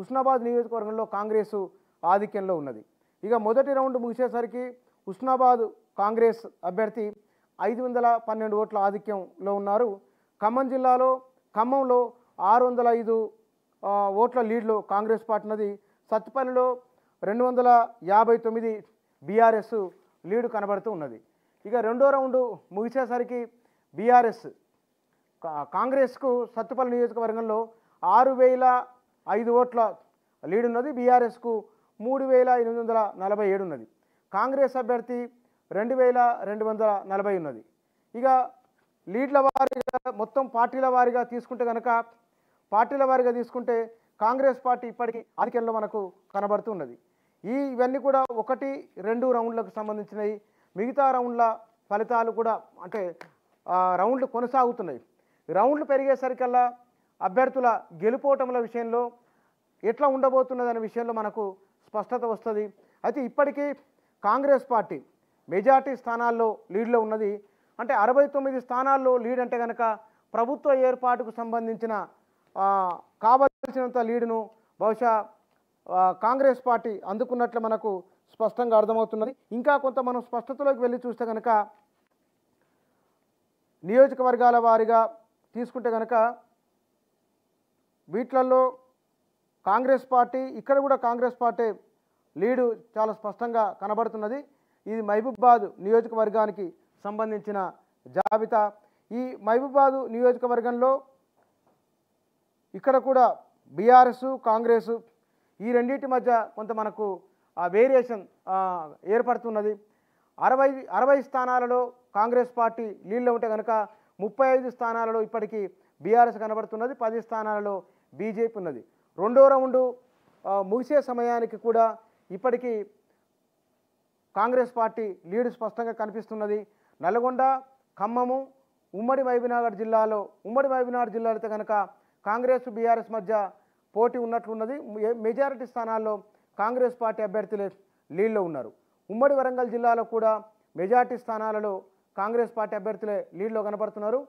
హుస్నాబాద్ నియోజకవర్గంలో కాంగ్రెస్ ఆధిక్యంలో ఉన్నది ఇక మొదటి రౌండ్ ముగిసేసరికి హుస్నాబాద్ కాంగ్రెస్ అభ్యర్థి ఐదు వందల పన్నెండు ఓట్ల ఆధిక్యంలో ఉన్నారు ఖమ్మం జిల్లాలో ఖమ్మంలో ఆరు వందల ఐదు ఓట్ల లీడ్లో కాంగ్రెస్ పార్టీ ఉన్నది సత్తుపల్లిలో రెండు వందల యాభై తొమ్మిది బీఆర్ఎస్ లీడు కనబడుతూ ఉన్నది ఇక రెండో రౌండ్ ముగిసేసరికి బీఆర్ఎస్ కాంగ్రెస్కు సత్తుపల్లి నియోజకవర్గంలో ఆరు వేల ఐదు ఓట్ల లీడ్ ఉన్నది బీఆర్ఎస్కు మూడు వేల ఎనిమిది వందల నలభై ఏడు ఉన్నది కాంగ్రెస్ అభ్యర్థి రెండు వేల రెండు వందల నలభై ఉన్నది ఇక లీడ్ల వారీగా మొత్తం పార్టీల వారీగా తీసుకుంటే కనుక పార్టీల వారీగా తీసుకుంటే కాంగ్రెస్ పార్టీ ఇప్పటికీ ఆధిక్యంలో మనకు కనబడుతున్నది ఈ ఇవన్నీ కూడా ఒకటి రెండు రౌండ్లకు సంబంధించినవి మిగతా రౌండ్ల ఫలితాలు కూడా అంటే రౌండ్లు కొనసాగుతున్నాయి రౌండ్లు పెరిగేసరికల్లా అభ్యర్థుల గెలుపోవటముల విషయంలో ఎట్లా ఉండబోతున్నదనే విషయంలో మనకు స్పష్టత వస్తుంది అయితే ఇప్పటికీ కాంగ్రెస్ పార్టీ మెజార్టీ స్థానాల్లో లీడ్లో ఉన్నది అంటే అరవై తొమ్మిది స్థానాల్లో లీడ్ అంటే కనుక ప్రభుత్వ ఏర్పాటుకు సంబంధించిన కావలసినంత లీడ్ను బహుశా కాంగ్రెస్ పార్టీ అందుకున్నట్లు మనకు స్పష్టంగా అర్థమవుతున్నది ఇంకా కొంత మనం స్పష్టతలోకి వెళ్ళి చూస్తే కనుక నియోజకవర్గాల వారిగా తీసుకుంటే కనుక వీటిలలో కాంగ్రెస్ పార్టీ ఇక్కడ కూడా కాంగ్రెస్ పార్టీ లీడు చాలా స్పష్టంగా కనబడుతున్నది ఇది మహబూబాద్ నియోజకవర్గానికి సంబంధించిన జాబితా ఈ మహబూబాద్ నియోజకవర్గంలో ఇక్కడ కూడా బీఆర్ఎస్ కాంగ్రెస్ ఈ రెండింటి మధ్య కొంత మనకు ఆ వేరియేషన్ ఏర్పడుతున్నది అరవై అరవై స్థానాలలో కాంగ్రెస్ పార్టీ లీడ్లో ఉంటే కనుక ముప్పై ఐదు స్థానాలలో ఇప్పటికీ బీఆర్ఎస్ కనబడుతున్నది పది స్థానాలలో బీజేపీ ఉన్నది రెండో రౌండు ముగిసే సమయానికి కూడా ఇప్పటికీ కాంగ్రెస్ పార్టీ లీడు స్పష్టంగా కనిపిస్తున్నది నల్గొండ ఖమ్మము ఉమ్మడి మహబీనగర్ జిల్లాలో ఉమ్మడి మహబీనగర్ జిల్లాలతో కనుక కాంగ్రెస్ బీఆర్ఎస్ మధ్య పోటీ ఉన్నట్లున్నది మెజారిటీ స్థానాల్లో కాంగ్రెస్ పార్టీ అభ్యర్థులే లీడ్లో ఉన్నారు ఉమ్మడి వరంగల్ జిల్లాలో కూడా మెజార్టీ స్థానాలలో కాంగ్రెస్ పార్టీ అభ్యర్థులే లీడ్లో కనబడుతున్నారు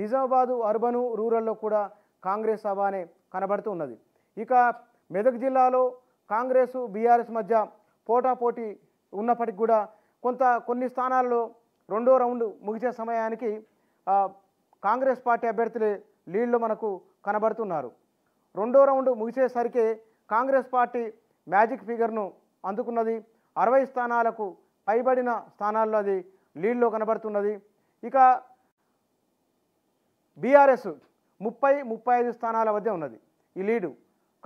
నిజామాబాదు అర్బను రూరల్లో కూడా కాంగ్రెస్ సభానే కనబడుతున్నది ఇక మెదక్ జిల్లాలో కాంగ్రెస్ బీఆర్ఎస్ మధ్య పోటాపోటీ ఉన్నప్పటికి కూడా కొంత కొన్ని స్థానాల్లో రెండో రౌండ్ ముగిసే సమయానికి కాంగ్రెస్ పార్టీ అభ్యర్థులే లీడ్లు మనకు కనబడుతున్నారు రెండో రౌండ్ ముగిసేసరికి కాంగ్రెస్ పార్టీ మ్యాజిక్ ఫిగర్ను అందుకున్నది అరవై స్థానాలకు పైబడిన స్థానాల్లో అది లీడ్లో కనబడుతున్నది ఇక బీఆర్ఎస్ ముప్పై ముప్పై ఐదు స్థానాల వద్ద ఉన్నది ఈ లీడు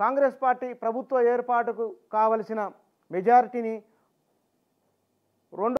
కాంగ్రెస్ పార్టీ ప్రభుత్వ ఏర్పాటుకు కావలసిన మెజారిటీని రెండు